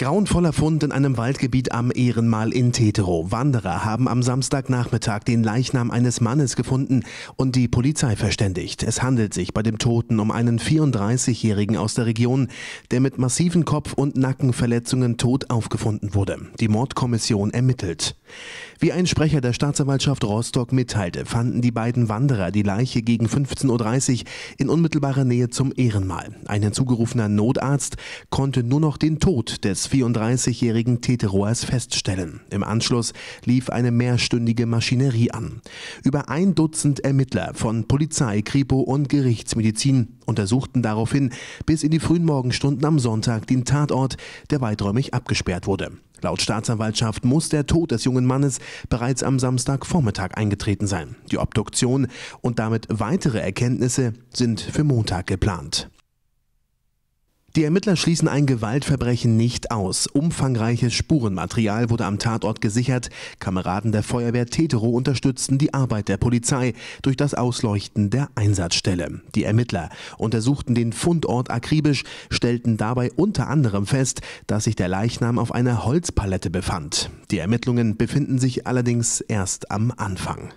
Grauenvoller Fund in einem Waldgebiet am Ehrenmal in Tetero. Wanderer haben am Samstagnachmittag den Leichnam eines Mannes gefunden und die Polizei verständigt. Es handelt sich bei dem Toten um einen 34-Jährigen aus der Region, der mit massiven Kopf- und Nackenverletzungen tot aufgefunden wurde. Die Mordkommission ermittelt. Wie ein Sprecher der Staatsanwaltschaft Rostock mitteilte, fanden die beiden Wanderer die Leiche gegen 15.30 Uhr in unmittelbarer Nähe zum Ehrenmal. Ein hinzugerufener Notarzt konnte nur noch den Tod des 34-jährigen Teteroas feststellen. Im Anschluss lief eine mehrstündige Maschinerie an. Über ein Dutzend Ermittler von Polizei, Kripo und Gerichtsmedizin untersuchten daraufhin bis in die frühen Morgenstunden am Sonntag den Tatort, der weiträumig abgesperrt wurde. Laut Staatsanwaltschaft muss der Tod des jungen Mannes bereits am Samstagvormittag eingetreten sein. Die Obduktion und damit weitere Erkenntnisse sind für Montag geplant. Die Ermittler schließen ein Gewaltverbrechen nicht aus. Umfangreiches Spurenmaterial wurde am Tatort gesichert. Kameraden der Feuerwehr Teterow unterstützten die Arbeit der Polizei durch das Ausleuchten der Einsatzstelle. Die Ermittler untersuchten den Fundort akribisch, stellten dabei unter anderem fest, dass sich der Leichnam auf einer Holzpalette befand. Die Ermittlungen befinden sich allerdings erst am Anfang.